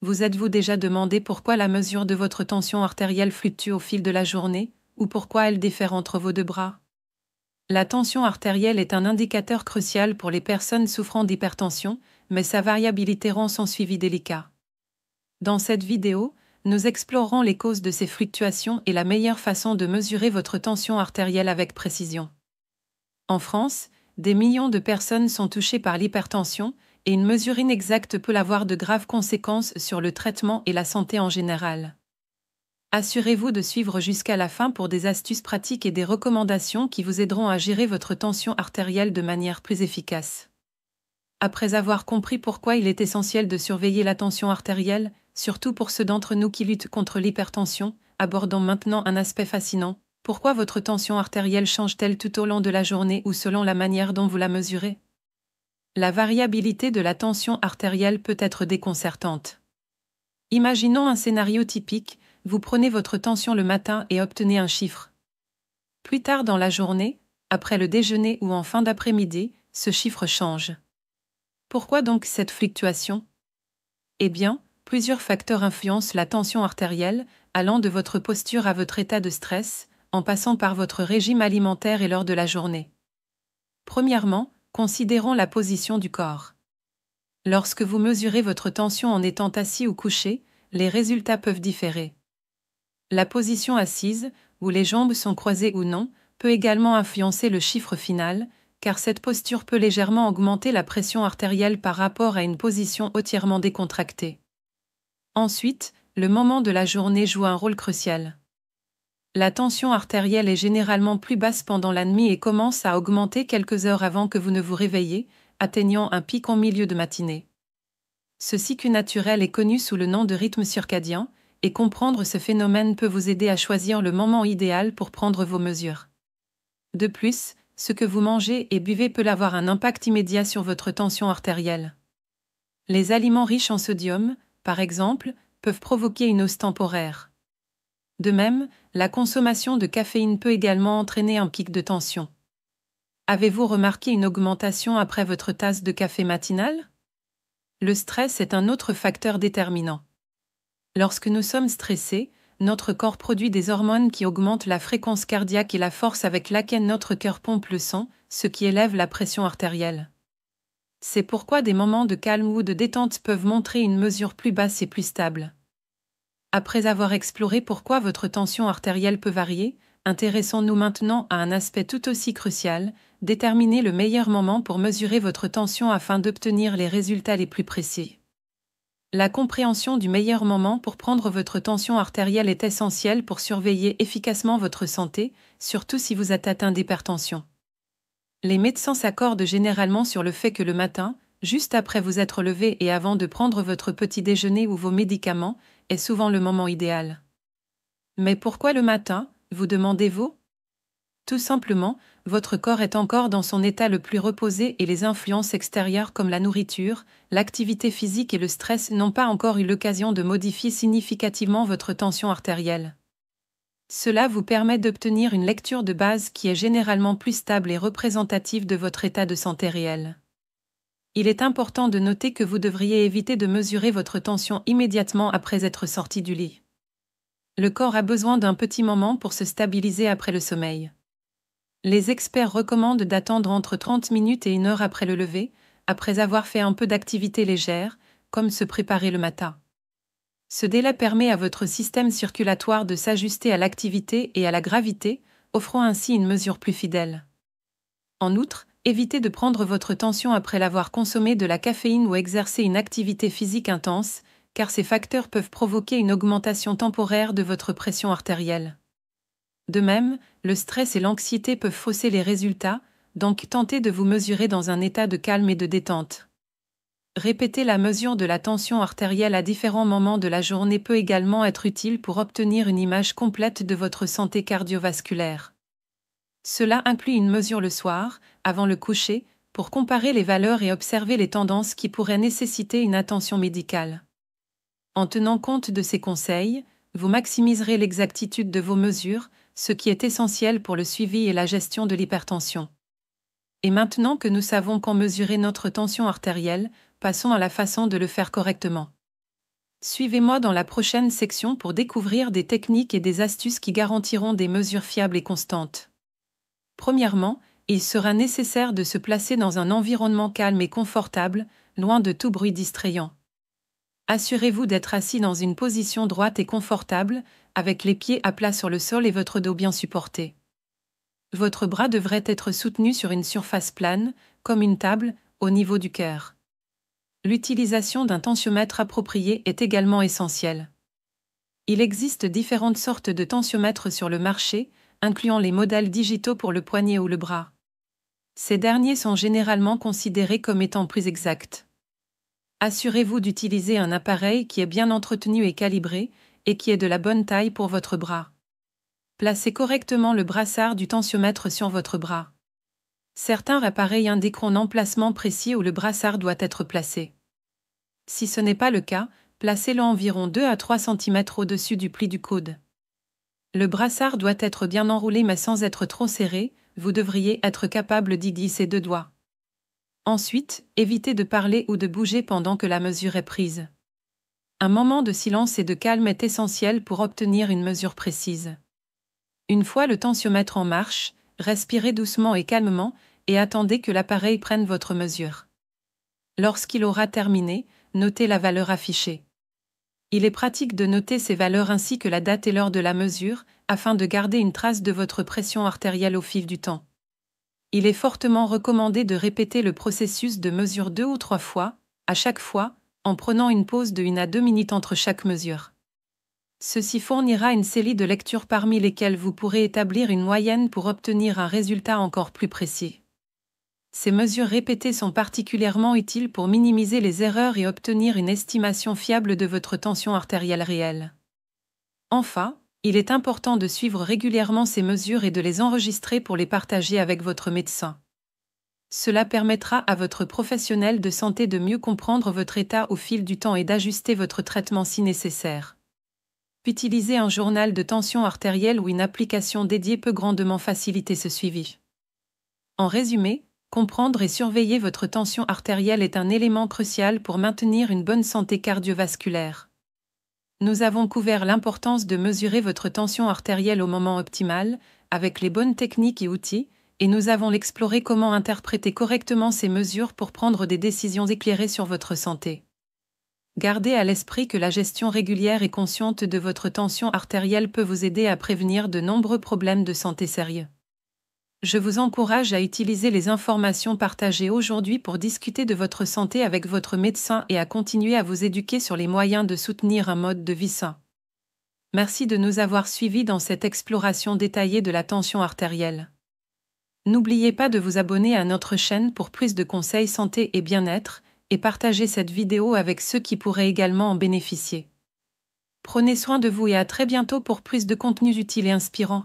Vous êtes-vous déjà demandé pourquoi la mesure de votre tension artérielle fluctue au fil de la journée, ou pourquoi elle diffère entre vos deux bras La tension artérielle est un indicateur crucial pour les personnes souffrant d'hypertension, mais sa variabilité rend son suivi délicat. Dans cette vidéo, nous explorerons les causes de ces fluctuations et la meilleure façon de mesurer votre tension artérielle avec précision. En France, des millions de personnes sont touchées par l'hypertension, et une mesure inexacte peut avoir de graves conséquences sur le traitement et la santé en général. Assurez-vous de suivre jusqu'à la fin pour des astuces pratiques et des recommandations qui vous aideront à gérer votre tension artérielle de manière plus efficace. Après avoir compris pourquoi il est essentiel de surveiller la tension artérielle, surtout pour ceux d'entre nous qui luttent contre l'hypertension, abordons maintenant un aspect fascinant. Pourquoi votre tension artérielle change-t-elle tout au long de la journée ou selon la manière dont vous la mesurez la variabilité de la tension artérielle peut être déconcertante. Imaginons un scénario typique, vous prenez votre tension le matin et obtenez un chiffre. Plus tard dans la journée, après le déjeuner ou en fin d'après-midi, ce chiffre change. Pourquoi donc cette fluctuation Eh bien, plusieurs facteurs influencent la tension artérielle, allant de votre posture à votre état de stress, en passant par votre régime alimentaire et l'heure de la journée. Premièrement, Considérons la position du corps. Lorsque vous mesurez votre tension en étant assis ou couché, les résultats peuvent différer. La position assise, où les jambes sont croisées ou non, peut également influencer le chiffre final, car cette posture peut légèrement augmenter la pression artérielle par rapport à une position entièrement décontractée. Ensuite, le moment de la journée joue un rôle crucial la tension artérielle est généralement plus basse pendant la nuit et commence à augmenter quelques heures avant que vous ne vous réveillez, atteignant un pic en milieu de matinée. Ce cycle naturel est connu sous le nom de rythme circadien, et comprendre ce phénomène peut vous aider à choisir le moment idéal pour prendre vos mesures. De plus, ce que vous mangez et buvez peut avoir un impact immédiat sur votre tension artérielle. Les aliments riches en sodium, par exemple, peuvent provoquer une hausse temporaire. De même, la consommation de caféine peut également entraîner un pic de tension. Avez-vous remarqué une augmentation après votre tasse de café matinal Le stress est un autre facteur déterminant. Lorsque nous sommes stressés, notre corps produit des hormones qui augmentent la fréquence cardiaque et la force avec laquelle notre cœur pompe le sang, ce qui élève la pression artérielle. C'est pourquoi des moments de calme ou de détente peuvent montrer une mesure plus basse et plus stable. Après avoir exploré pourquoi votre tension artérielle peut varier, intéressons-nous maintenant à un aspect tout aussi crucial, déterminer le meilleur moment pour mesurer votre tension afin d'obtenir les résultats les plus précis. La compréhension du meilleur moment pour prendre votre tension artérielle est essentielle pour surveiller efficacement votre santé, surtout si vous êtes atteint d'hypertension. Les médecins s'accordent généralement sur le fait que le matin, juste après vous être levé et avant de prendre votre petit déjeuner ou vos médicaments, est souvent le moment idéal. Mais pourquoi le matin, vous demandez-vous Tout simplement, votre corps est encore dans son état le plus reposé et les influences extérieures comme la nourriture, l'activité physique et le stress n'ont pas encore eu l'occasion de modifier significativement votre tension artérielle. Cela vous permet d'obtenir une lecture de base qui est généralement plus stable et représentative de votre état de santé réel il est important de noter que vous devriez éviter de mesurer votre tension immédiatement après être sorti du lit. Le corps a besoin d'un petit moment pour se stabiliser après le sommeil. Les experts recommandent d'attendre entre 30 minutes et une heure après le lever, après avoir fait un peu d'activité légère, comme se préparer le matin. Ce délai permet à votre système circulatoire de s'ajuster à l'activité et à la gravité, offrant ainsi une mesure plus fidèle. En outre, évitez de prendre votre tension après l'avoir consommé de la caféine ou exercé une activité physique intense, car ces facteurs peuvent provoquer une augmentation temporaire de votre pression artérielle. De même, le stress et l'anxiété peuvent fausser les résultats, donc tentez de vous mesurer dans un état de calme et de détente. Répéter la mesure de la tension artérielle à différents moments de la journée peut également être utile pour obtenir une image complète de votre santé cardiovasculaire. Cela inclut une mesure le soir, avant le coucher, pour comparer les valeurs et observer les tendances qui pourraient nécessiter une attention médicale. En tenant compte de ces conseils, vous maximiserez l'exactitude de vos mesures, ce qui est essentiel pour le suivi et la gestion de l'hypertension. Et maintenant que nous savons quand mesurer notre tension artérielle, passons à la façon de le faire correctement. Suivez-moi dans la prochaine section pour découvrir des techniques et des astuces qui garantiront des mesures fiables et constantes. Premièrement, il sera nécessaire de se placer dans un environnement calme et confortable, loin de tout bruit distrayant. Assurez-vous d'être assis dans une position droite et confortable, avec les pieds à plat sur le sol et votre dos bien supporté. Votre bras devrait être soutenu sur une surface plane, comme une table, au niveau du cœur. L'utilisation d'un tensiomètre approprié est également essentielle. Il existe différentes sortes de tensiomètres sur le marché, incluant les modèles digitaux pour le poignet ou le bras. Ces derniers sont généralement considérés comme étant plus exacts. Assurez-vous d'utiliser un appareil qui est bien entretenu et calibré, et qui est de la bonne taille pour votre bras. Placez correctement le brassard du tensiomètre sur votre bras. Certains appareils indiqueront emplacement précis où le brassard doit être placé. Si ce n'est pas le cas, placez-le environ 2 à 3 cm au-dessus du pli du coude. Le brassard doit être bien enroulé mais sans être trop serré, vous devriez être capable d'y glisser deux doigts. Ensuite, évitez de parler ou de bouger pendant que la mesure est prise. Un moment de silence et de calme est essentiel pour obtenir une mesure précise. Une fois le tensiomètre en marche, respirez doucement et calmement et attendez que l'appareil prenne votre mesure. Lorsqu'il aura terminé, notez la valeur affichée. Il est pratique de noter ces valeurs ainsi que la date et l'heure de la mesure, afin de garder une trace de votre pression artérielle au fil du temps. Il est fortement recommandé de répéter le processus de mesure deux ou trois fois, à chaque fois, en prenant une pause de 1 à 2 minutes entre chaque mesure. Ceci fournira une série de lectures parmi lesquelles vous pourrez établir une moyenne pour obtenir un résultat encore plus précis ces mesures répétées sont particulièrement utiles pour minimiser les erreurs et obtenir une estimation fiable de votre tension artérielle réelle. Enfin, il est important de suivre régulièrement ces mesures et de les enregistrer pour les partager avec votre médecin. Cela permettra à votre professionnel de santé de mieux comprendre votre état au fil du temps et d'ajuster votre traitement si nécessaire. Utiliser un journal de tension artérielle ou une application dédiée peut grandement faciliter ce suivi. En résumé, Comprendre et surveiller votre tension artérielle est un élément crucial pour maintenir une bonne santé cardiovasculaire. Nous avons couvert l'importance de mesurer votre tension artérielle au moment optimal, avec les bonnes techniques et outils, et nous avons exploré comment interpréter correctement ces mesures pour prendre des décisions éclairées sur votre santé. Gardez à l'esprit que la gestion régulière et consciente de votre tension artérielle peut vous aider à prévenir de nombreux problèmes de santé sérieux je vous encourage à utiliser les informations partagées aujourd'hui pour discuter de votre santé avec votre médecin et à continuer à vous éduquer sur les moyens de soutenir un mode de vie sain. Merci de nous avoir suivis dans cette exploration détaillée de la tension artérielle. N'oubliez pas de vous abonner à notre chaîne pour plus de conseils santé et bien-être, et partagez cette vidéo avec ceux qui pourraient également en bénéficier. Prenez soin de vous et à très bientôt pour plus de contenus utiles et inspirants.